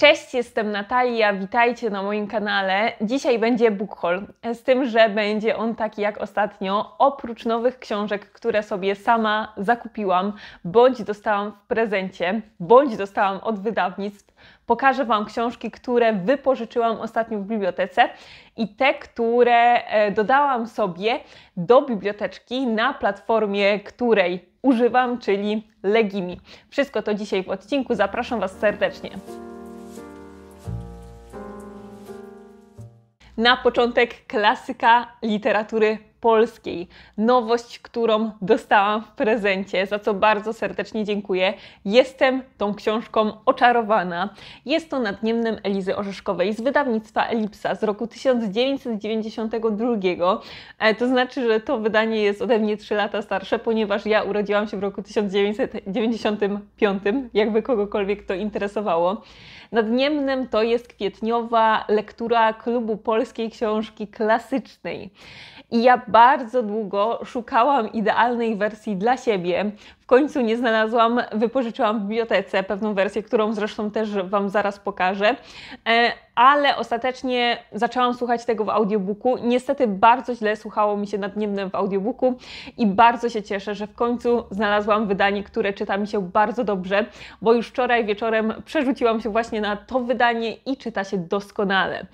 Cześć, jestem Natalia, witajcie na moim kanale. Dzisiaj będzie book haul, z tym, że będzie on taki jak ostatnio. Oprócz nowych książek, które sobie sama zakupiłam, bądź dostałam w prezencie, bądź dostałam od wydawnictw, pokażę Wam książki, które wypożyczyłam ostatnio w bibliotece i te, które e, dodałam sobie do biblioteczki na platformie, której używam, czyli Legimi. Wszystko to dzisiaj w odcinku. Zapraszam Was serdecznie. na początek klasyka literatury polskiej. Nowość, którą dostałam w prezencie, za co bardzo serdecznie dziękuję. Jestem tą książką oczarowana. Jest to nad Niemnem Elizy Orzeszkowej z wydawnictwa Elipsa z roku 1992. E, to znaczy, że to wydanie jest ode mnie 3 lata starsze, ponieważ ja urodziłam się w roku 1995, jakby kogokolwiek to interesowało. Nad Niemnem to jest kwietniowa lektura klubu polskiej książki klasycznej. I ja bardzo długo szukałam idealnej wersji dla siebie, końcu nie znalazłam, wypożyczyłam w bibliotece pewną wersję, którą zresztą też Wam zaraz pokażę, e, ale ostatecznie zaczęłam słuchać tego w audiobooku. Niestety bardzo źle słuchało mi się nadniemne w audiobooku i bardzo się cieszę, że w końcu znalazłam wydanie, które czyta mi się bardzo dobrze, bo już wczoraj wieczorem przerzuciłam się właśnie na to wydanie i czyta się doskonale.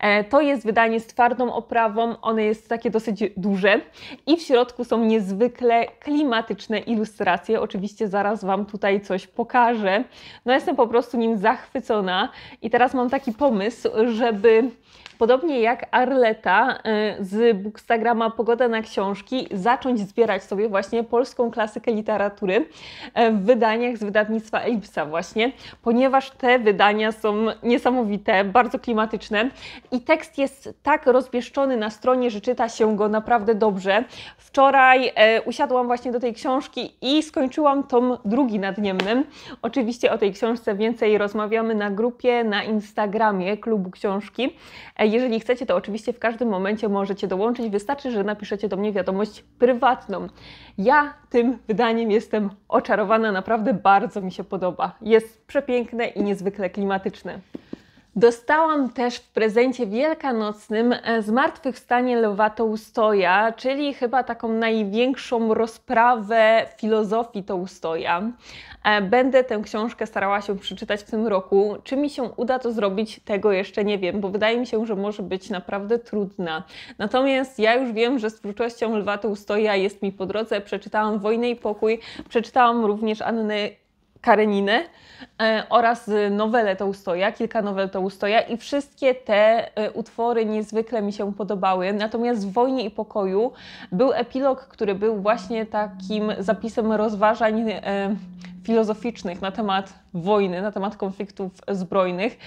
E, to jest wydanie z twardą oprawą, one jest takie dosyć duże i w środku są niezwykle klimatyczne ilustracje aplikację. Oczywiście zaraz Wam tutaj coś pokażę. No jestem po prostu nim zachwycona i teraz mam taki pomysł, żeby podobnie jak Arleta e, z Bookstagrama Pogoda na Książki, zacząć zbierać sobie właśnie polską klasykę literatury e, w wydaniach z wydawnictwa Elipsa właśnie, ponieważ te wydania są niesamowite, bardzo klimatyczne i tekst jest tak rozbieszczony na stronie, że czyta się go naprawdę dobrze. Wczoraj e, usiadłam właśnie do tej książki i skończyłam tom drugi Niemnym. Oczywiście o tej książce więcej rozmawiamy na grupie na Instagramie Klubu Książki. Jeżeli chcecie, to oczywiście w każdym momencie możecie dołączyć. Wystarczy, że napiszecie do mnie wiadomość prywatną. Ja tym wydaniem jestem oczarowana, naprawdę bardzo mi się podoba. Jest przepiękne i niezwykle klimatyczne. Dostałam też w prezencie wielkanocnym e, Zmartwychwstanie Lowato Ustoja, czyli chyba taką największą rozprawę filozofii to e, Będę tę książkę starała się przeczytać w tym roku. Czy mi się uda to zrobić, tego jeszcze nie wiem, bo wydaje mi się, że może być naprawdę trudna. Natomiast ja już wiem, że z twórczością Lwa Ustoja jest mi po drodze. Przeczytałam Wojnę i Pokój, przeczytałam również Annę Kareninę e, oraz y, nowelę Tołstoja, kilka nowel Tołstoja i wszystkie te e, utwory niezwykle mi się podobały. Natomiast w Wojnie i Pokoju był epilog, który był właśnie takim zapisem rozważań e, filozoficznych na temat wojny, na temat konfliktów zbrojnych.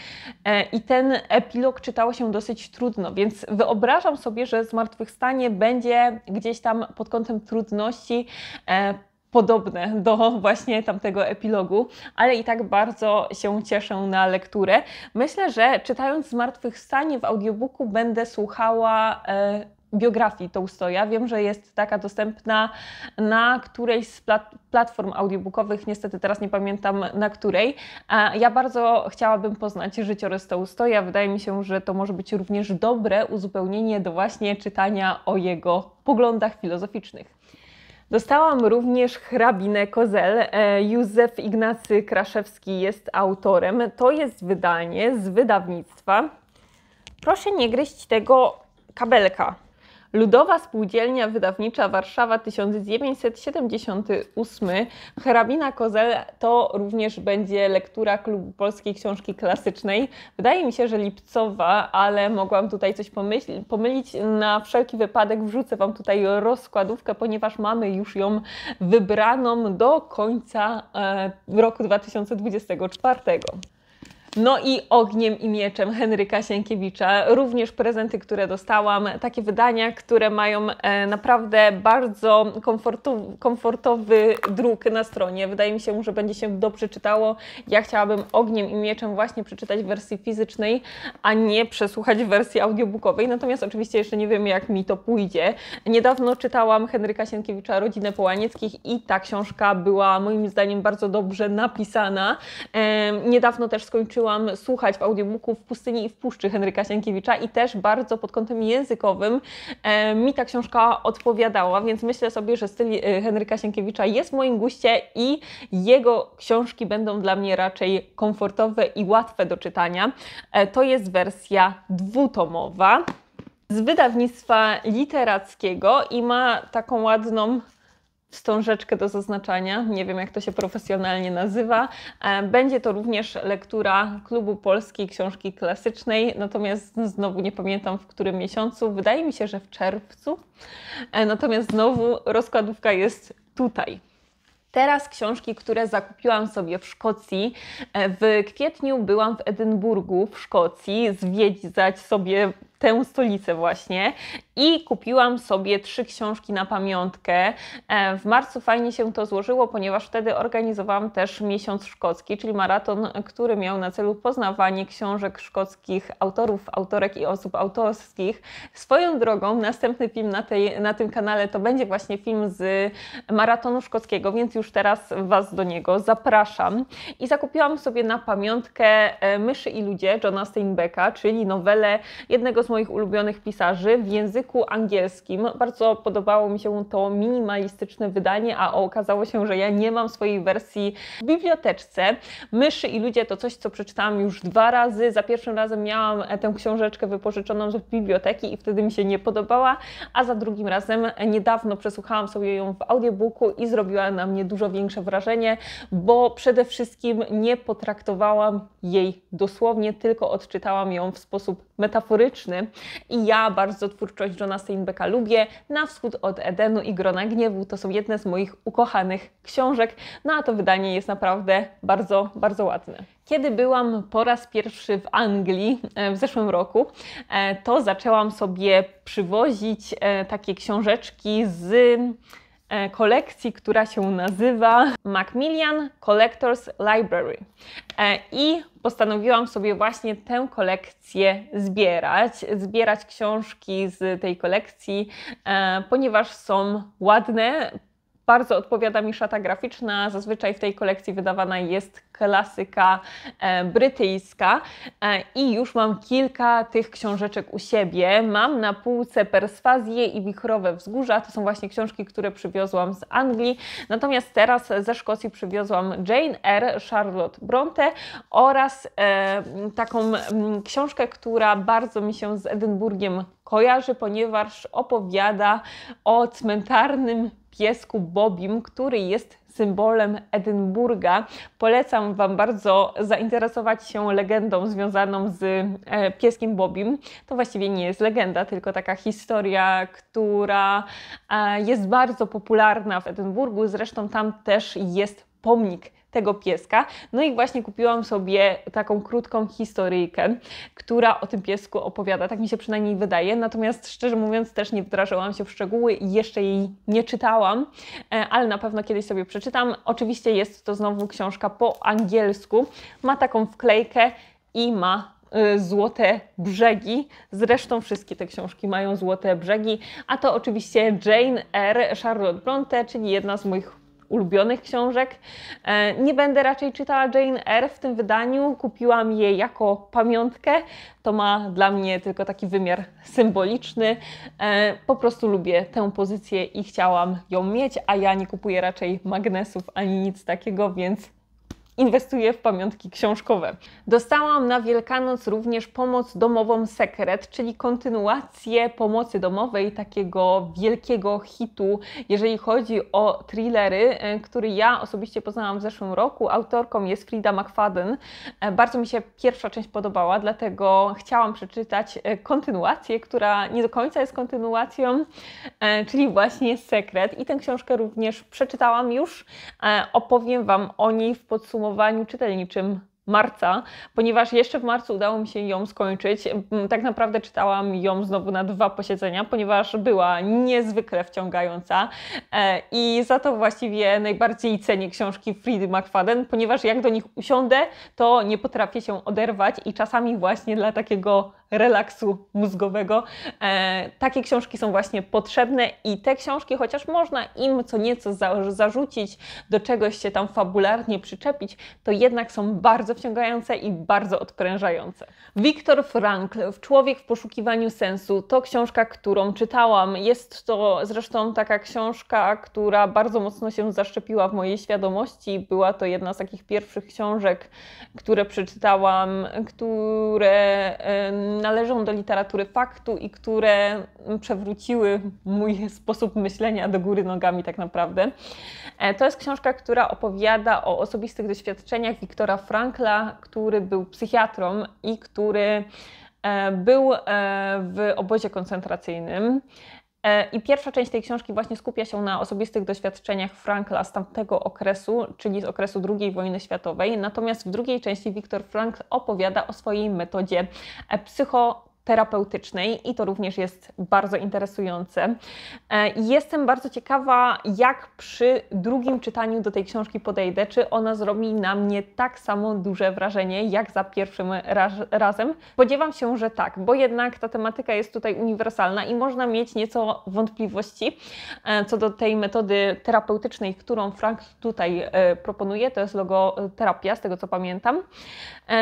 I ten epilog czytało się dosyć trudno, więc wyobrażam sobie, że zmartwychwstanie będzie gdzieś tam pod kątem trudności podobne do właśnie tamtego epilogu, ale i tak bardzo się cieszę na lekturę. Myślę, że czytając Zmartwychwstanie w audiobooku będę słuchała e, biografii Tołstoja. Wiem, że jest taka dostępna na którejś z plat platform audiobookowych, niestety teraz nie pamiętam na której. Ja bardzo chciałabym poznać życiorys Tołstoja. Wydaje mi się, że to może być również dobre uzupełnienie do właśnie czytania o jego poglądach filozoficznych. Dostałam również hrabinę Kozel. E, Józef Ignacy Kraszewski jest autorem. To jest wydanie z wydawnictwa. Proszę nie gryźć tego kabelka. Ludowa Spółdzielnia Wydawnicza Warszawa 1978 hrabina Kozel to również będzie lektura klubu polskiej książki klasycznej. Wydaje mi się, że lipcowa, ale mogłam tutaj coś pomylić. Na wszelki wypadek wrzucę Wam tutaj rozkładówkę, ponieważ mamy już ją wybraną do końca e, roku 2024. No i Ogniem i Mieczem Henryka Sienkiewicza. Również prezenty, które dostałam, takie wydania, które mają e, naprawdę bardzo komfortowy, komfortowy druk na stronie. Wydaje mi się, że będzie się dobrze czytało. Ja chciałabym Ogniem i Mieczem właśnie przeczytać w wersji fizycznej, a nie przesłuchać wersji audiobookowej. Natomiast oczywiście jeszcze nie wiem, jak mi to pójdzie. Niedawno czytałam Henryka Sienkiewicza Rodzinę Połanieckich i ta książka była moim zdaniem bardzo dobrze napisana. E, niedawno też skończyłam skończyłam słuchać w audiobooku W pustyni i w puszczy Henryka Sienkiewicza i też bardzo pod kątem językowym mi ta książka odpowiadała, więc myślę sobie, że styl e, Henryka Sienkiewicza jest w moim guście i jego książki będą dla mnie raczej komfortowe i łatwe do czytania. E, to jest wersja dwutomowa z wydawnictwa literackiego i ma taką ładną wstążeczkę do zaznaczania, nie wiem jak to się profesjonalnie nazywa. E, będzie to również lektura Klubu Polskiej Książki Klasycznej, natomiast znowu nie pamiętam w którym miesiącu, wydaje mi się, że w czerwcu. E, natomiast znowu rozkładówka jest tutaj. Teraz książki, które zakupiłam sobie w Szkocji. E, w kwietniu byłam w Edynburgu w Szkocji zwiedzać sobie tę stolicę właśnie i kupiłam sobie trzy książki na pamiątkę. E, w marcu fajnie się to złożyło, ponieważ wtedy organizowałam też miesiąc szkocki, czyli maraton, który miał na celu poznawanie książek szkockich autorów, autorek i osób autorskich. Swoją drogą następny film na, tej, na tym kanale to będzie właśnie film z maratonu szkockiego, więc już teraz Was do niego zapraszam. I zakupiłam sobie na pamiątkę e, Myszy i ludzie Johna Steinbecka, czyli nowelę jednego z moich ulubionych pisarzy w języku angielskim. Bardzo podobało mi się to minimalistyczne wydanie, a okazało się, że ja nie mam swojej wersji w biblioteczce. Myszy i ludzie to coś, co przeczytałam już dwa razy. Za pierwszym razem miałam e, tę książeczkę wypożyczoną z biblioteki i wtedy mi się nie podobała, a za drugim razem e, niedawno przesłuchałam sobie ją w audiobooku i zrobiła na mnie dużo większe wrażenie, bo przede wszystkim nie potraktowałam jej dosłownie, tylko odczytałam ją w sposób metaforyczny, i ja bardzo twórczość Johna Steinbecka lubię. Na wschód od Edenu i Grona Gniewu to są jedne z moich ukochanych książek. No a to wydanie jest naprawdę bardzo, bardzo ładne. Kiedy byłam po raz pierwszy w Anglii e, w zeszłym roku, e, to zaczęłam sobie przywozić e, takie książeczki z E, kolekcji, która się nazywa Macmillan Collectors Library. E, I postanowiłam sobie właśnie tę kolekcję zbierać, zbierać książki z tej kolekcji, e, ponieważ są ładne, bardzo odpowiada mi szata graficzna. Zazwyczaj w tej kolekcji wydawana jest klasyka e, brytyjska e, i już mam kilka tych książeczek u siebie. Mam na półce Perswazje i Wichrowe Wzgórza. To są właśnie książki, które przywiozłam z Anglii. Natomiast teraz ze Szkocji przywiozłam Jane Eyre, Charlotte Bronte oraz e, taką m, książkę, która bardzo mi się z Edynburgiem kojarzy, ponieważ opowiada o cmentarnym piesku Bobim, który jest symbolem Edynburga. Polecam Wam bardzo zainteresować się legendą związaną z e, pieskiem Bobim. To właściwie nie jest legenda, tylko taka historia, która e, jest bardzo popularna w Edynburgu. Zresztą tam też jest pomnik tego pieska. No i właśnie kupiłam sobie taką krótką historyjkę, która o tym piesku opowiada, tak mi się przynajmniej wydaje. Natomiast szczerze mówiąc też nie wdrażałam się w szczegóły i jeszcze jej nie czytałam, e, ale na pewno kiedyś sobie przeczytam. Oczywiście jest to znowu książka po angielsku. Ma taką wklejkę i ma e, Złote Brzegi. Zresztą wszystkie te książki mają Złote Brzegi, a to oczywiście Jane R. Charlotte Bronte, czyli jedna z moich ulubionych książek. E, nie będę raczej czytała Jane Eyre w tym wydaniu. Kupiłam je jako pamiątkę. To ma dla mnie tylko taki wymiar symboliczny. E, po prostu lubię tę pozycję i chciałam ją mieć, a ja nie kupuję raczej magnesów ani nic takiego, więc inwestuję w pamiątki książkowe. Dostałam na Wielkanoc również pomoc domową Sekret, czyli kontynuację pomocy domowej takiego wielkiego hitu, jeżeli chodzi o thrillery, e, który ja osobiście poznałam w zeszłym roku. Autorką jest Frida McFadden. E, bardzo mi się pierwsza część podobała, dlatego chciałam przeczytać e, kontynuację, która nie do końca jest kontynuacją, czyli właśnie Sekret. I tę książkę również przeczytałam już. Opowiem Wam o niej w podsumowaniu podsumowaniu czytelniczym marca, ponieważ jeszcze w marcu udało mi się ją skończyć. Mm, tak naprawdę czytałam ją znowu na dwa posiedzenia, ponieważ była niezwykle wciągająca e, i za to właściwie najbardziej cenię książki Fridy McFadden, ponieważ jak do nich usiądę, to nie potrafię się oderwać i czasami właśnie dla takiego relaksu mózgowego. E, takie książki są właśnie potrzebne i te książki, chociaż można im co nieco za, zarzucić, do czegoś się tam fabularnie przyczepić, to jednak są bardzo wciągające i bardzo odprężające. Viktor Frankl, Człowiek w poszukiwaniu sensu, to książka, którą czytałam. Jest to zresztą taka książka, która bardzo mocno się zaszczepiła w mojej świadomości. Była to jedna z takich pierwszych książek, które przeczytałam, które należą do literatury faktu i które przewróciły mój sposób myślenia do góry nogami tak naprawdę. E, to jest książka, która opowiada o osobistych doświadczeniach Wiktora Frankla, który był psychiatrą i który e, był e, w obozie koncentracyjnym E, I pierwsza część tej książki właśnie skupia się na osobistych doświadczeniach Frankla z tamtego okresu, czyli z okresu II wojny światowej. Natomiast w drugiej części Viktor Frankl opowiada o swojej metodzie e, psycho terapeutycznej i to również jest bardzo interesujące. E, jestem bardzo ciekawa, jak przy drugim czytaniu do tej książki podejdę, czy ona zrobi na mnie tak samo duże wrażenie, jak za pierwszym raz, razem. Spodziewam się, że tak, bo jednak ta tematyka jest tutaj uniwersalna i można mieć nieco wątpliwości e, co do tej metody terapeutycznej, którą Frank tutaj e, proponuje. To jest logoterapia, z tego co pamiętam.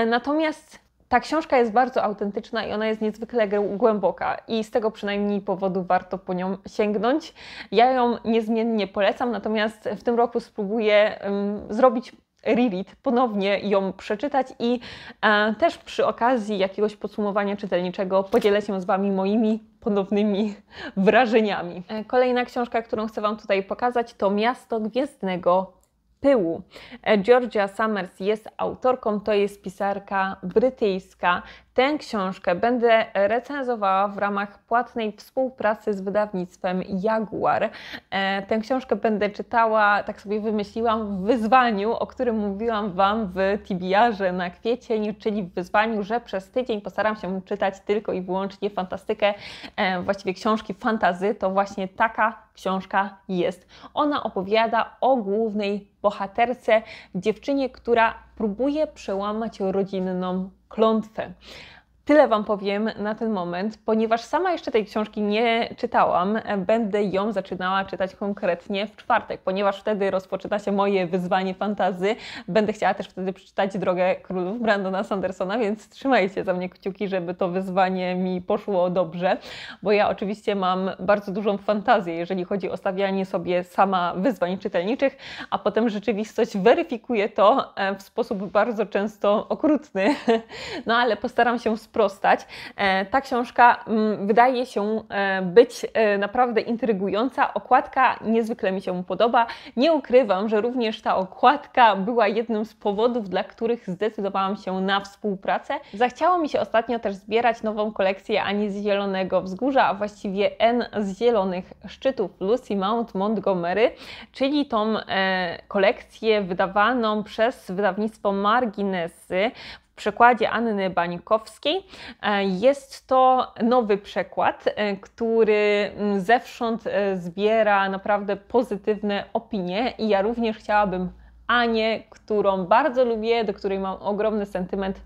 Natomiast ta książka jest bardzo autentyczna i ona jest niezwykle głęboka i z tego przynajmniej powodu warto po nią sięgnąć. Ja ją niezmiennie polecam, natomiast w tym roku spróbuję um, zrobić reread, ponownie ją przeczytać i e, też przy okazji jakiegoś podsumowania czytelniczego podzielę się z Wami moimi ponownymi wrażeniami. E, kolejna książka, którą chcę Wam tutaj pokazać to Miasto Gwiezdnego pyłu. E, Georgia Summers jest autorką, to jest pisarka brytyjska. Tę książkę będę recenzowała w ramach płatnej współpracy z wydawnictwem Jaguar. E, tę książkę będę czytała, tak sobie wymyśliłam, w wyzwaniu, o którym mówiłam Wam w TBR-ze na kwiecień, czyli w wyzwaniu, że przez tydzień postaram się czytać tylko i wyłącznie fantastykę, e, właściwie książki fantazy, to właśnie taka książka jest. Ona opowiada o głównej bohaterce, dziewczynie, która próbuje przełamać rodzinną klątwę. Tyle Wam powiem na ten moment, ponieważ sama jeszcze tej książki nie czytałam. Będę ją zaczynała czytać konkretnie w czwartek, ponieważ wtedy rozpoczyna się moje wyzwanie fantazy. Będę chciała też wtedy przeczytać Drogę Królów Brandona Sandersona, więc trzymajcie za mnie kciuki, żeby to wyzwanie mi poszło dobrze, bo ja oczywiście mam bardzo dużą fantazję, jeżeli chodzi o stawianie sobie sama wyzwań czytelniczych, a potem rzeczywistość weryfikuje to e, w sposób bardzo często okrutny. No ale postaram się sprostać. E, ta książka mm, wydaje się e, być e, naprawdę intrygująca. Okładka niezwykle mi się podoba. Nie ukrywam, że również ta okładka była jednym z powodów, dla których zdecydowałam się na współpracę. Zachciało mi się ostatnio też zbierać nową kolekcję Ani z Zielonego Wzgórza, a właściwie N z Zielonych Szczytów Lucy Mount Montgomery, czyli tą kolekcję wydawaną przez wydawnictwo Marginesy przekładzie Anny Bańkowskiej. E, jest to nowy przekład, e, który mm, zewsząd e, zbiera naprawdę pozytywne opinie i ja również chciałabym Anię, którą bardzo lubię, do której mam ogromny sentyment,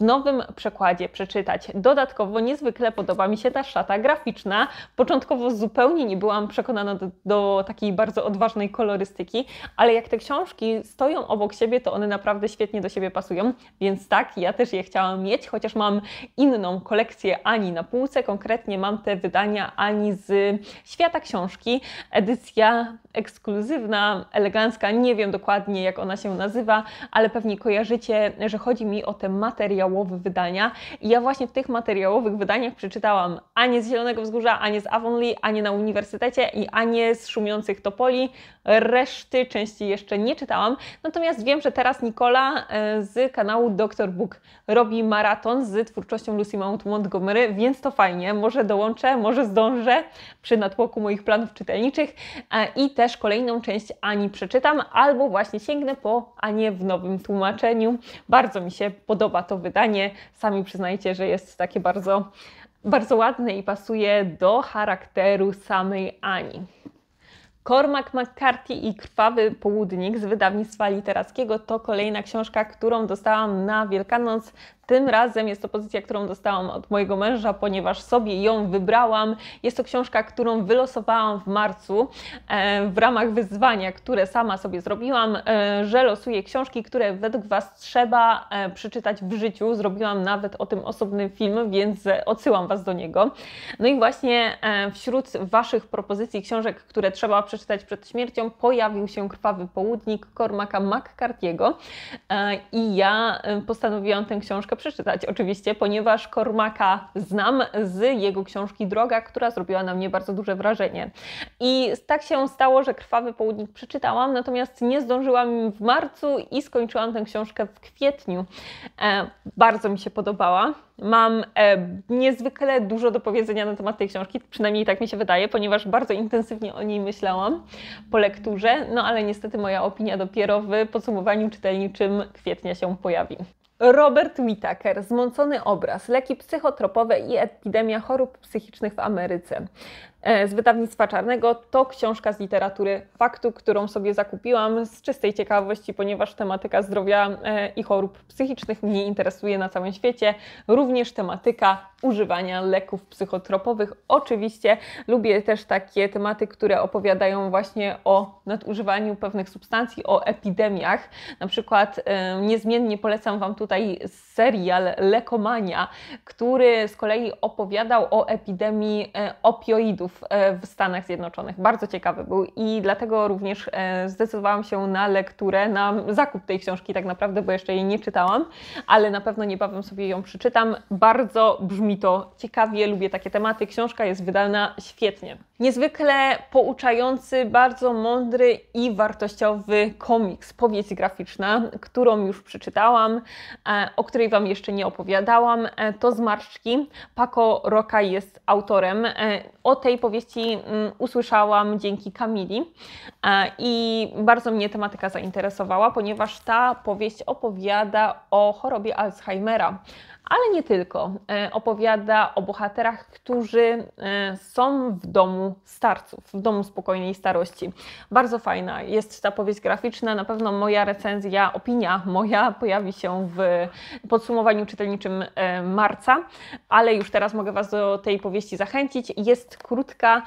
w nowym przekładzie przeczytać. Dodatkowo niezwykle podoba mi się ta szata graficzna. Początkowo zupełnie nie byłam przekonana do, do takiej bardzo odważnej kolorystyki, ale jak te książki stoją obok siebie, to one naprawdę świetnie do siebie pasują, więc tak, ja też je chciałam mieć, chociaż mam inną kolekcję Ani na półce, konkretnie mam te wydania Ani z Świata Książki, edycja ekskluzywna, elegancka, nie wiem dokładnie jak ona się nazywa, ale pewnie kojarzycie, że chodzi mi o te materiały materiałowe wydania. I ja właśnie w tych materiałowych wydaniach przeczytałam ani z Zielonego Wzgórza, ani z Avonlea, ani na Uniwersytecie i ani z Szumiących Topoli. Reszty części jeszcze nie czytałam, natomiast wiem, że teraz Nicola e, z kanału Dr. Book robi maraton z twórczością Lucy Mount Montgomery, więc to fajnie. Może dołączę, może zdążę przy natłoku moich planów czytelniczych e, i też kolejną część Ani przeczytam, albo właśnie sięgnę po Anię w nowym tłumaczeniu. Bardzo mi się podoba to wydanie. Sami przyznajcie, że jest takie bardzo, bardzo ładne i pasuje do charakteru samej Ani. Cormac McCarthy i Krwawy Południk z wydawnictwa literackiego to kolejna książka, którą dostałam na Wielkanoc tym razem jest to pozycja, którą dostałam od mojego męża, ponieważ sobie ją wybrałam. Jest to książka, którą wylosowałam w marcu e, w ramach wyzwania, które sama sobie zrobiłam, e, że losuję książki, które według Was trzeba e, przeczytać w życiu. Zrobiłam nawet o tym osobny film, więc odsyłam Was do niego. No i właśnie wśród Waszych propozycji książek, które trzeba przeczytać przed śmiercią, pojawił się Krwawy Południk Cormaca McCarthy'ego i ja postanowiłam tę książkę przeczytać oczywiście, ponieważ Kormaka znam z jego książki Droga, która zrobiła na mnie bardzo duże wrażenie. I tak się stało, że Krwawy Południk przeczytałam, natomiast nie zdążyłam w marcu i skończyłam tę książkę w kwietniu. E, bardzo mi się podobała. Mam e, niezwykle dużo do powiedzenia na temat tej książki, przynajmniej tak mi się wydaje, ponieważ bardzo intensywnie o niej myślałam po lekturze, no ale niestety moja opinia dopiero w podsumowaniu czytelniczym kwietnia się pojawi. Robert Whittaker, Zmącony obraz, leki psychotropowe i epidemia chorób psychicznych w Ameryce. E, z wydawnictwa czarnego to książka z literatury faktu, którą sobie zakupiłam z czystej ciekawości, ponieważ tematyka zdrowia e, i chorób psychicznych mnie interesuje na całym świecie. Również tematyka używania leków psychotropowych. Oczywiście lubię też takie tematy, które opowiadają właśnie o nadużywaniu pewnych substancji, o epidemiach. Na przykład e, niezmiennie polecam Wam tutaj serial Lekomania, który z kolei opowiadał o epidemii opioidów E, w Stanach Zjednoczonych. Bardzo ciekawy był i dlatego również e, zdecydowałam się na lekturę, na zakup tej książki tak naprawdę, bo jeszcze jej nie czytałam, ale na pewno niebawem sobie ją przeczytam. Bardzo brzmi to ciekawie, lubię takie tematy. Książka jest wydana świetnie. Niezwykle pouczający, bardzo mądry i wartościowy komiks, powieść graficzna, którą już przeczytałam, e, o której Wam jeszcze nie opowiadałam, e, to Zmarszczki. Paco Roca jest autorem. E, o tej powieści mm, usłyszałam dzięki Kamili i bardzo mnie tematyka zainteresowała, ponieważ ta powieść opowiada o chorobie Alzheimera ale nie tylko. E, opowiada o bohaterach, którzy e, są w domu starców, w domu spokojnej starości. Bardzo fajna jest ta powieść graficzna. Na pewno moja recenzja, opinia moja pojawi się w podsumowaniu czytelniczym e, marca, ale już teraz mogę Was do tej powieści zachęcić. Jest krótka,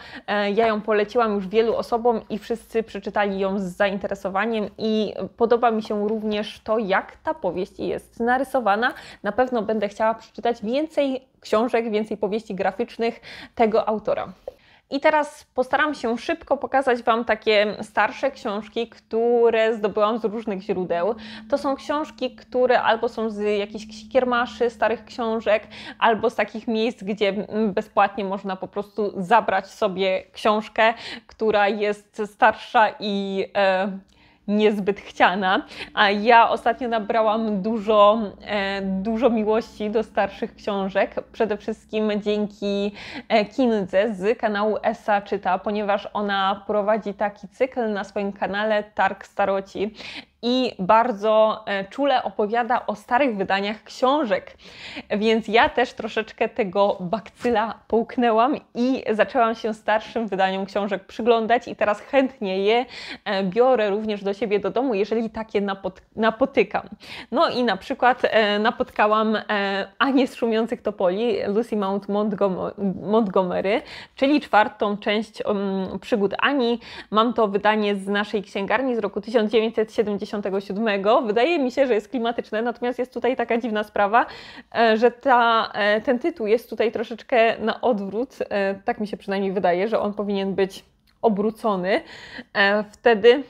ja ją poleciłam już wielu osobom i wszyscy przeczytali ją z zainteresowaniem i podoba mi się również to, jak ta powieść jest narysowana. Na pewno będę chciała przeczytać więcej książek, więcej powieści graficznych tego autora. I teraz postaram się szybko pokazać Wam takie starsze książki, które zdobyłam z różnych źródeł. To są książki, które albo są z jakichś kiermaszy, starych książek, albo z takich miejsc, gdzie bezpłatnie można po prostu zabrać sobie książkę, która jest starsza i. E, niezbyt chciana, a ja ostatnio nabrałam dużo, e, dużo miłości do starszych książek, przede wszystkim dzięki e, Kindze z kanału Esa Czyta, ponieważ ona prowadzi taki cykl na swoim kanale Targ Staroci i bardzo e, czule opowiada o starych wydaniach książek. Więc ja też troszeczkę tego bakcyla połknęłam i zaczęłam się starszym wydaniom książek przyglądać i teraz chętnie je e, biorę również do siebie do domu, jeżeli takie napotykam. No i na przykład e, napotkałam Anię z Szumiących Topoli, Lucy Mount Montgomery, czyli czwartą część mm, przygód Ani. Mam to wydanie z naszej księgarni z roku 1970 97. Wydaje mi się, że jest klimatyczne, natomiast jest tutaj taka dziwna sprawa, e, że ta, e, ten tytuł jest tutaj troszeczkę na odwrót. E, tak mi się przynajmniej wydaje, że on powinien być obrócony. Wtedy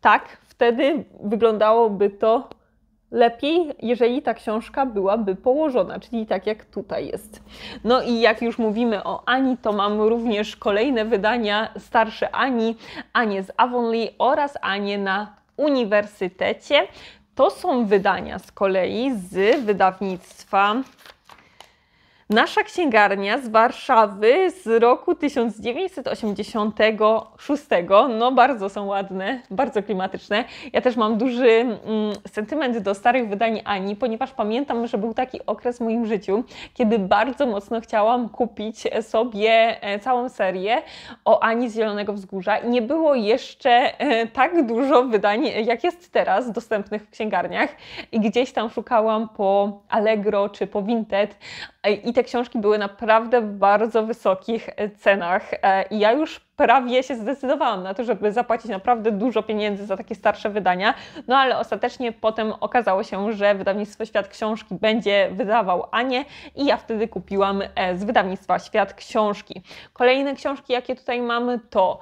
tak, wtedy wyglądałoby to lepiej, jeżeli ta książka byłaby położona, czyli tak jak tutaj jest. No i jak już mówimy o Ani, to mam również kolejne wydania starsze Ani, Anie z Avonlea oraz Anie na uniwersytecie. To są wydania z kolei z wydawnictwa Nasza księgarnia z Warszawy z roku 1986. No bardzo są ładne, bardzo klimatyczne. Ja też mam duży mm, sentyment do starych wydań Ani, ponieważ pamiętam, że był taki okres w moim życiu, kiedy bardzo mocno chciałam kupić sobie e, całą serię o Ani z Zielonego Wzgórza i nie było jeszcze e, tak dużo wydań, jak jest teraz, dostępnych w księgarniach i gdzieś tam szukałam po Allegro czy po Vinted e, i te książki były naprawdę w bardzo wysokich e, cenach e, i ja już prawie się zdecydowałam na to, żeby zapłacić naprawdę dużo pieniędzy za takie starsze wydania, no ale ostatecznie potem okazało się, że wydawnictwo Świat Książki będzie wydawał Anię i ja wtedy kupiłam e, z wydawnictwa Świat Książki. Kolejne książki, jakie tutaj mamy, to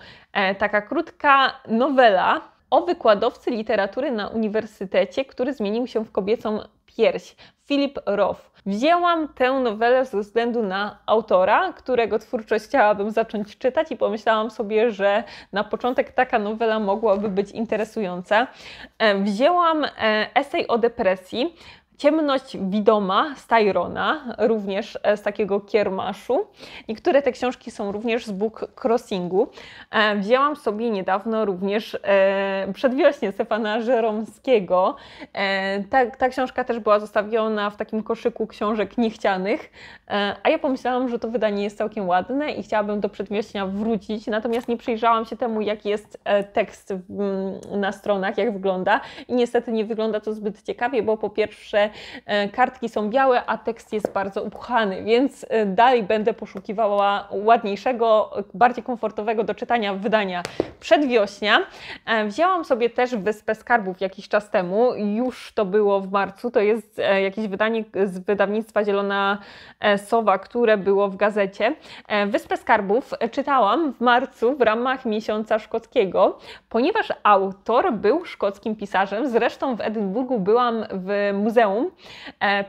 taka krótka nowela o wykładowcy literatury na uniwersytecie, który zmienił się w kobiecą Pierś, Filip Roth. Wzięłam tę nowelę ze względu na autora, którego twórczość chciałabym zacząć czytać i pomyślałam sobie, że na początek taka nowela mogłaby być interesująca. E, wzięłam e, esej o depresji, Ciemność widoma z Tyrona, również e, z takiego kiermaszu. Niektóre te książki są również z Book Crossingu. E, wzięłam sobie niedawno również e, przedwiośnie Stefana Żeromskiego. Ta, ta książka też była zostawiona w takim koszyku książek niechcianych, a ja pomyślałam, że to wydanie jest całkiem ładne i chciałabym do przedwiośnia wrócić, natomiast nie przyjrzałam się temu, jaki jest tekst mm, na stronach, jak wygląda i niestety nie wygląda to zbyt ciekawie, bo po pierwsze E, kartki są białe, a tekst jest bardzo upchany, więc e, dalej będę poszukiwała ładniejszego, bardziej komfortowego do czytania wydania przedwiośnia. E, wzięłam sobie też Wyspę Skarbów jakiś czas temu, już to było w marcu, to jest jakieś wydanie z wydawnictwa Zielona Sowa, które było w gazecie. Wyspę Skarbów czytałam w marcu w ramach miesiąca szkockiego, ponieważ autor był szkockim pisarzem, zresztą w Edynburgu byłam w muzeum Muzeum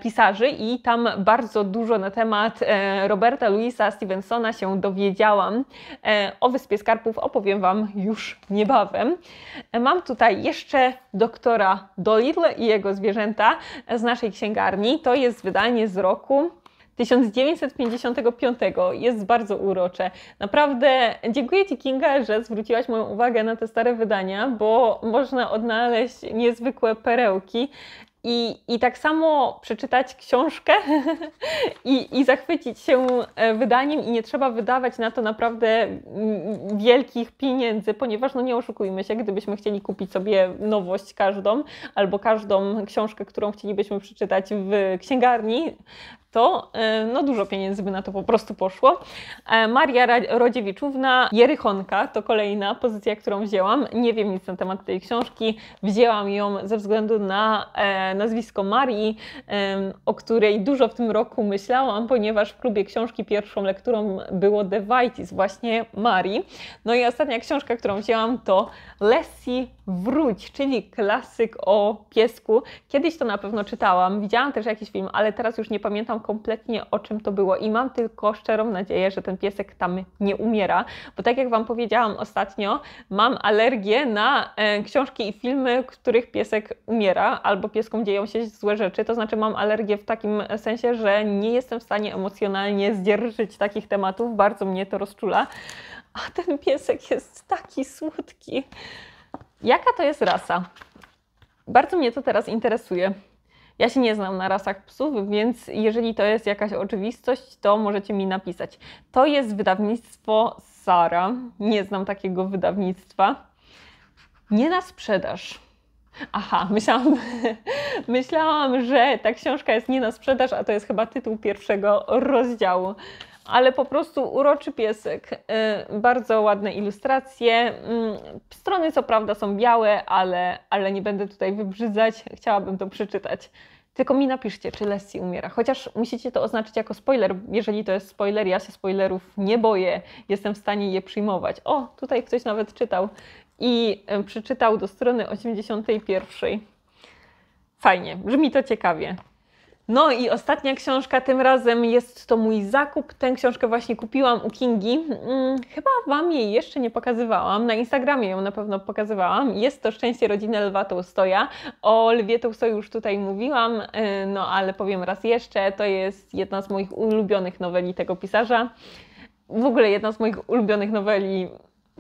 Pisarzy i tam bardzo dużo na temat e, Roberta Louisa Stevensona się dowiedziałam. E, o Wyspie Skarpów opowiem Wam już niebawem. E, mam tutaj jeszcze doktora Dolittle i jego zwierzęta z naszej księgarni. To jest wydanie z roku 1955. Jest bardzo urocze. Naprawdę dziękuję Ci, Kinga, że zwróciłaś moją uwagę na te stare wydania, bo można odnaleźć niezwykłe perełki i, I tak samo przeczytać książkę i, i zachwycić się e, wydaniem, i nie trzeba wydawać na to naprawdę wielkich pieniędzy, ponieważ no nie oszukujmy się, gdybyśmy chcieli kupić sobie nowość każdą albo każdą książkę, którą chcielibyśmy przeczytać w księgarni, to e, no dużo pieniędzy by na to po prostu poszło. E, Maria Rodziewiczówna, Jerychonka to kolejna pozycja, którą wzięłam. Nie wiem nic na temat tej książki. Wzięłam ją ze względu na e, nazwisko Marii, o której dużo w tym roku myślałam, ponieważ w klubie książki pierwszą lekturą było The Whiteys, właśnie Marii. No i ostatnia książka, którą wzięłam to Lessie Wróć, czyli klasyk o piesku. Kiedyś to na pewno czytałam, widziałam też jakiś film, ale teraz już nie pamiętam kompletnie o czym to było i mam tylko szczerą nadzieję, że ten piesek tam nie umiera, bo tak jak Wam powiedziałam ostatnio, mam alergię na e, książki i filmy, których piesek umiera albo pieskom dzieją się złe rzeczy, to znaczy mam alergię w takim sensie, że nie jestem w stanie emocjonalnie zdzierżyć takich tematów, bardzo mnie to rozczula, a ten piesek jest taki słodki. Jaka to jest rasa? Bardzo mnie to teraz interesuje. Ja się nie znam na rasach psów, więc jeżeli to jest jakaś oczywistość, to możecie mi napisać. To jest wydawnictwo Sara. Nie znam takiego wydawnictwa. Nie na sprzedaż. Aha, myślałam, myślałam, że ta książka jest nie na sprzedaż, a to jest chyba tytuł pierwszego rozdziału ale po prostu uroczy piesek. Y, bardzo ładne ilustracje. Mm, strony co prawda są białe, ale, ale nie będę tutaj wybrzydzać. Chciałabym to przeczytać. Tylko mi napiszcie, czy Lesi umiera. Chociaż musicie to oznaczyć jako spoiler. Jeżeli to jest spoiler, ja się spoilerów nie boję. Jestem w stanie je przyjmować. O, tutaj ktoś nawet czytał i y, przeczytał do strony 81. Fajnie, brzmi to ciekawie. No i ostatnia książka tym razem jest to mój zakup. Tę książkę właśnie kupiłam u Kingi. Mm, chyba Wam jej jeszcze nie pokazywałam. Na Instagramie ją na pewno pokazywałam. Jest to Szczęście rodziny Lwa Tołstoja. O Lwie Tołstoju już tutaj mówiłam, y, no ale powiem raz jeszcze, to jest jedna z moich ulubionych noweli tego pisarza. W ogóle jedna z moich ulubionych noweli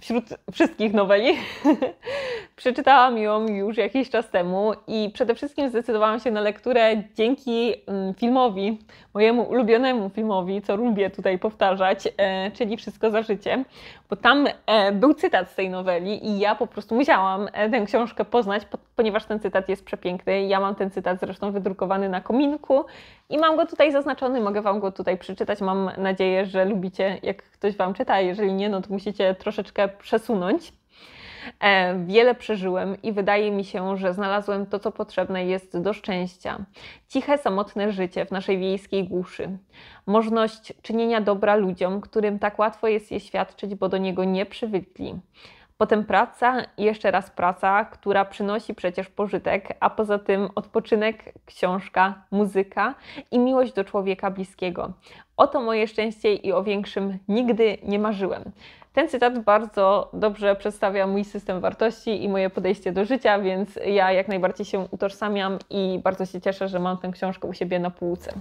wśród wszystkich noweli. Przeczytałam ją już jakiś czas temu i przede wszystkim zdecydowałam się na lekturę dzięki mm, filmowi, mojemu ulubionemu filmowi, co lubię tutaj powtarzać, e, czyli Wszystko za życie, bo tam e, był cytat z tej noweli i ja po prostu musiałam e, tę książkę poznać, ponieważ ten cytat jest przepiękny. Ja mam ten cytat zresztą wydrukowany na kominku i mam go tutaj zaznaczony, mogę Wam go tutaj przeczytać. Mam nadzieję, że lubicie, jak ktoś Wam czyta, jeżeli nie, no to musicie troszeczkę przesunąć. E, wiele przeżyłem i wydaje mi się, że znalazłem to, co potrzebne jest do szczęścia. Ciche, samotne życie w naszej wiejskiej głuszy. Możność czynienia dobra ludziom, którym tak łatwo jest je świadczyć, bo do niego nie przywykli. Potem praca i jeszcze raz praca, która przynosi przecież pożytek, a poza tym odpoczynek, książka, muzyka i miłość do człowieka bliskiego. O to moje szczęście i o większym nigdy nie marzyłem. Ten cytat bardzo dobrze przedstawia mój system wartości i moje podejście do życia, więc ja jak najbardziej się utożsamiam i bardzo się cieszę, że mam tę książkę u siebie na półce.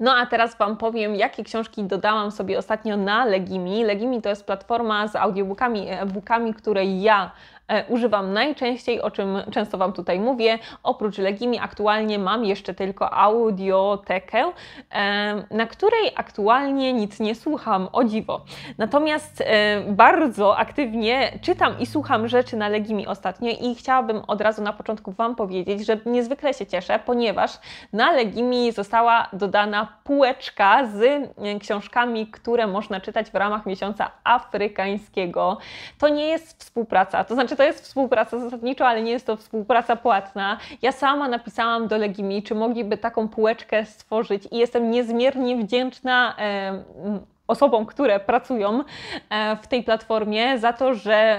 No a teraz Wam powiem, jakie książki dodałam sobie ostatnio na Legimi. Legimi to jest platforma z audiobookami, e-bookami, które ja E, używam najczęściej, o czym często Wam tutaj mówię. Oprócz Legimi aktualnie mam jeszcze tylko audiotekę, e, na której aktualnie nic nie słucham, o dziwo. Natomiast e, bardzo aktywnie czytam i słucham rzeczy na Legimi ostatnio i chciałabym od razu na początku Wam powiedzieć, że niezwykle się cieszę, ponieważ na Legimi została dodana półeczka z książkami, które można czytać w ramach miesiąca afrykańskiego. To nie jest współpraca, to znaczy to jest współpraca zasadnicza, ale nie jest to współpraca płatna. Ja sama napisałam do Legimi, czy mogliby taką półeczkę stworzyć i jestem niezmiernie wdzięczna. osobom, które pracują e, w tej platformie, za to, że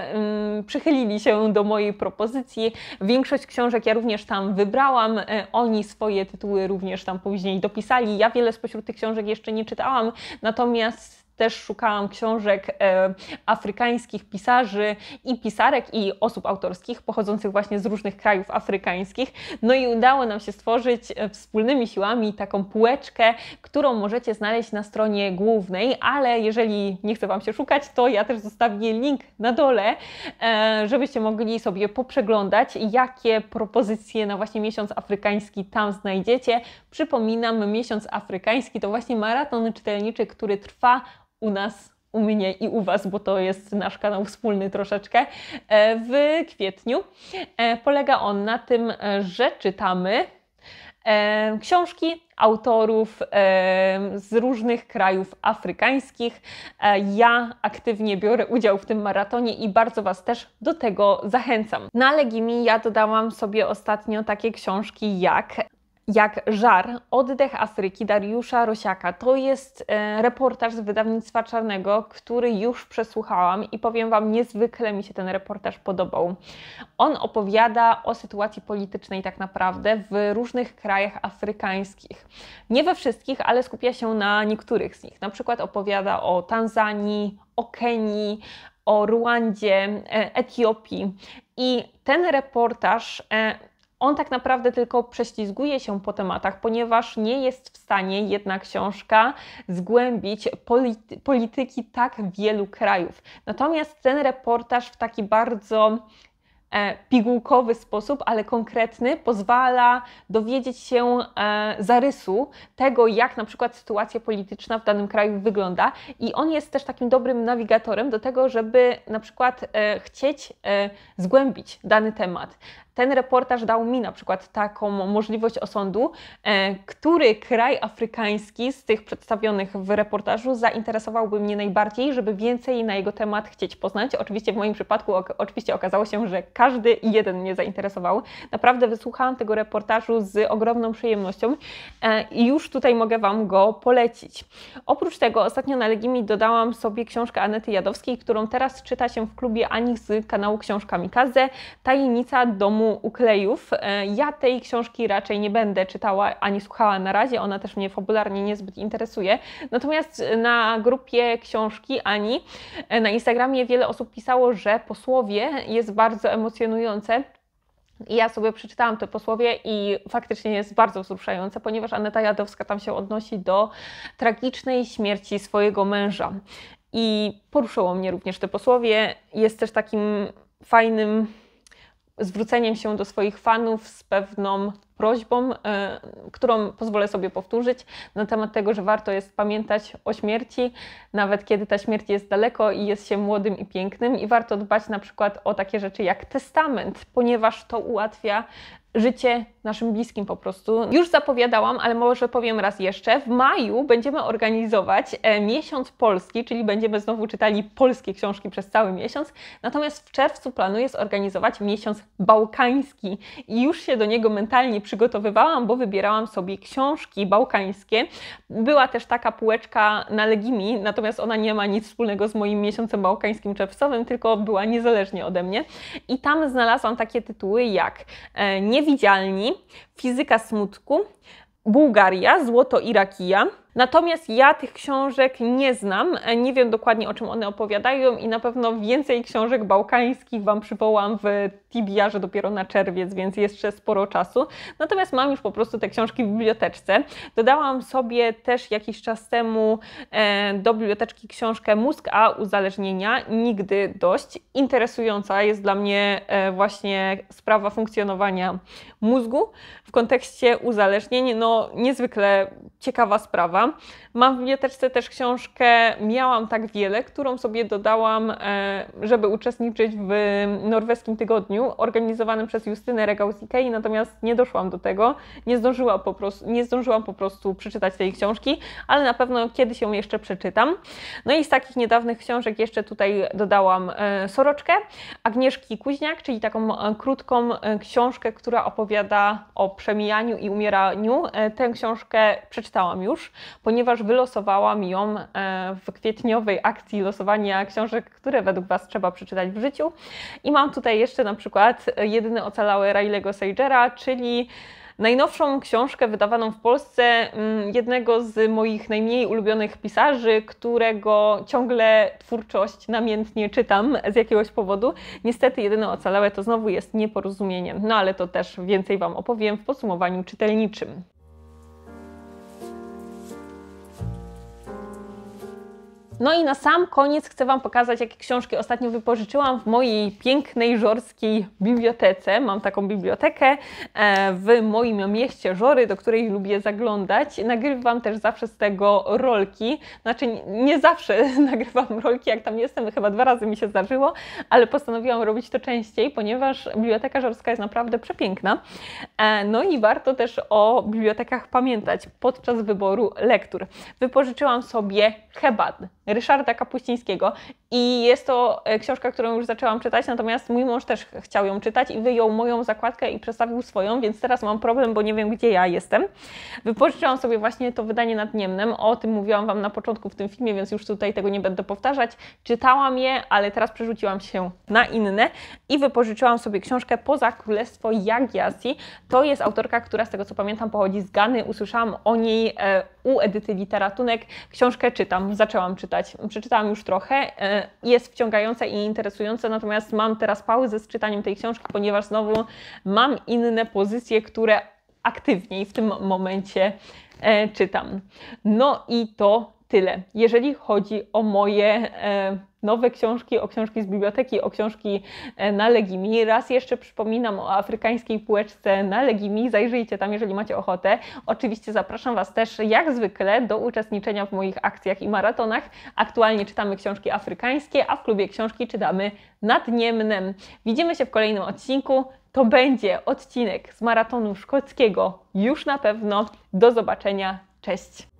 przychylili się do mojej propozycji. Większość książek ja również tam wybrałam, e, oni swoje tytuły również tam później dopisali. Ja wiele spośród tych książek jeszcze nie czytałam, natomiast też szukałam książek e, afrykańskich pisarzy i pisarek i osób autorskich pochodzących właśnie z różnych krajów afrykańskich. No i udało nam się stworzyć e, wspólnymi siłami taką półeczkę, którą możecie znaleźć na stronie głównej, ale jeżeli nie chce Wam się szukać, to ja też zostawię link na dole, e, żebyście mogli sobie poprzeglądać, jakie propozycje na właśnie miesiąc afrykański tam znajdziecie. Przypominam, miesiąc afrykański to właśnie maraton czytelniczy, który trwa u nas, u mnie i u Was, bo to jest nasz kanał wspólny troszeczkę, e, w kwietniu. E, polega on na tym, e, że czytamy książki autorów z różnych krajów afrykańskich. Ja aktywnie biorę udział w tym maratonie i bardzo Was też do tego zachęcam. Na Legimi ja dodałam sobie ostatnio takie książki jak jak Żar, oddech Afryki Dariusza Rosiaka. To jest e, reportaż z wydawnictwa Czarnego, który już przesłuchałam i powiem Wam, niezwykle mi się ten reportaż podobał. On opowiada o sytuacji politycznej tak naprawdę w różnych krajach afrykańskich. Nie we wszystkich, ale skupia się na niektórych z nich. Na przykład opowiada o Tanzanii, o Kenii, o Ruandzie, e, Etiopii. I ten reportaż e, on tak naprawdę tylko prześlizguje się po tematach, ponieważ nie jest w stanie jedna książka zgłębić polity, polityki tak wielu krajów. Natomiast ten reportaż w taki bardzo e, pigułkowy sposób, ale konkretny, pozwala dowiedzieć się e, zarysu tego, jak na przykład sytuacja polityczna w danym kraju wygląda. I on jest też takim dobrym nawigatorem do tego, żeby na przykład e, chcieć e, zgłębić dany temat ten reportaż dał mi na przykład taką możliwość osądu, e, który kraj afrykański z tych przedstawionych w reportażu zainteresowałby mnie najbardziej, żeby więcej na jego temat chcieć poznać. Oczywiście w moim przypadku oczywiście okazało się, że każdy jeden mnie zainteresował. Naprawdę wysłuchałam tego reportażu z ogromną przyjemnością e, i już tutaj mogę Wam go polecić. Oprócz tego ostatnio na Legimi dodałam sobie książkę Anety Jadowskiej, którą teraz czyta się w klubie Ani z kanału Książkami Kaze, Tajemnica Domu uklejów. E, ja tej książki raczej nie będę czytała ani słuchała na razie, ona też mnie fabularnie niezbyt interesuje. Natomiast e, na grupie książki Ani e, na Instagramie wiele osób pisało, że posłowie jest bardzo emocjonujące. I ja sobie przeczytałam te posłowie i faktycznie jest bardzo wzruszające, ponieważ Aneta Jadowska tam się odnosi do tragicznej śmierci swojego męża. I poruszyło mnie również te posłowie. Jest też takim fajnym zwróceniem się do swoich fanów z pewną prośbą, e, którą pozwolę sobie powtórzyć na temat tego, że warto jest pamiętać o śmierci, nawet kiedy ta śmierć jest daleko i jest się młodym i pięknym, i warto dbać na przykład o takie rzeczy jak testament, ponieważ to ułatwia życie naszym bliskim po prostu. Już zapowiadałam, ale może powiem raz jeszcze. W maju będziemy organizować e, miesiąc polski, czyli będziemy znowu czytali polskie książki przez cały miesiąc. Natomiast w czerwcu planuję zorganizować miesiąc bałkański i już się do niego mentalnie przygotowywałam, bo wybierałam sobie książki bałkańskie. Była też taka półeczka na Legimi, natomiast ona nie ma nic wspólnego z moim miesiącem bałkańskim czerwcowym, tylko była niezależnie ode mnie. I tam znalazłam takie tytuły jak e, Niewidzialni, Fizyka smutku, Bułgaria, Złoto Irakija, Natomiast ja tych książek nie znam, e, nie wiem dokładnie o czym one opowiadają i na pewno więcej książek bałkańskich Wam przywołam w Tibiarze dopiero na czerwiec, więc jeszcze sporo czasu. Natomiast mam już po prostu te książki w biblioteczce. Dodałam sobie też jakiś czas temu e, do biblioteczki książkę Mózg A uzależnienia. Nigdy dość. Interesująca jest dla mnie e, właśnie sprawa funkcjonowania mózgu w kontekście uzależnień. No, niezwykle ciekawa sprawa. Mam w biblioteczce też książkę Miałam tak wiele, którą sobie dodałam, e, żeby uczestniczyć w norweskim tygodniu organizowanym przez Justynę Regał i Ikei, natomiast nie doszłam do tego. Nie, zdążyła po prostu, nie zdążyłam po prostu przeczytać tej książki, ale na pewno kiedyś ją jeszcze przeczytam. No i z takich niedawnych książek jeszcze tutaj dodałam e, Soroczkę Agnieszki Kuźniak, czyli taką e, krótką książkę, która opowiada opowiada o przemijaniu i umieraniu. E, tę książkę przeczytałam już, ponieważ wylosowałam ją e, w kwietniowej akcji losowania książek, które według Was trzeba przeczytać w życiu. I mam tutaj jeszcze na przykład e, jedyny ocalały Riley'ego Sagera, czyli najnowszą książkę wydawaną w Polsce mm, jednego z moich najmniej ulubionych pisarzy, którego ciągle twórczość namiętnie czytam z jakiegoś powodu. Niestety jedyne ocalałe to znowu jest nieporozumienie, no ale to też więcej Wam opowiem w podsumowaniu czytelniczym. No i na sam koniec chcę Wam pokazać, jakie książki ostatnio wypożyczyłam w mojej pięknej żorskiej bibliotece. Mam taką bibliotekę e, w moim mieście Żory, do której lubię zaglądać. Nagrywam też zawsze z tego rolki. Znaczy nie zawsze nagrywam rolki, jak tam jestem, chyba dwa razy mi się zdarzyło, ale postanowiłam robić to częściej, ponieważ biblioteka żorska jest naprawdę przepiękna. E, no i warto też o bibliotekach pamiętać podczas wyboru lektur. Wypożyczyłam sobie Hebad Ryszarda Kapuścińskiego i jest to e, książka, którą już zaczęłam czytać, natomiast mój mąż też chciał ją czytać i wyjął moją zakładkę i przestawił swoją, więc teraz mam problem, bo nie wiem, gdzie ja jestem. Wypożyczyłam sobie właśnie to wydanie Niemnem. o tym mówiłam Wam na początku w tym filmie, więc już tutaj tego nie będę powtarzać. Czytałam je, ale teraz przerzuciłam się na inne i wypożyczyłam sobie książkę Poza Królestwo Jagiasi. To jest autorka, która z tego co pamiętam pochodzi z Gany. Usłyszałam o niej e, u Edyty Literatunek. Książkę czytam, zaczęłam czytać. Przeczytałam już trochę e, jest wciągające i interesujące, natomiast mam teraz pauzę z czytaniem tej książki, ponieważ znowu mam inne pozycje, które aktywniej w tym momencie e, czytam. No i to tyle. Jeżeli chodzi o moje e, nowe książki, o książki z biblioteki, o książki e, na Legimi. Raz jeszcze przypominam o afrykańskiej półeczce na Legimi. Zajrzyjcie tam, jeżeli macie ochotę. Oczywiście zapraszam Was też, jak zwykle, do uczestniczenia w moich akcjach i maratonach. Aktualnie czytamy książki afrykańskie, a w klubie książki czytamy nad Niemnem. Widzimy się w kolejnym odcinku. To będzie odcinek z maratonu szkockiego już na pewno. Do zobaczenia. Cześć!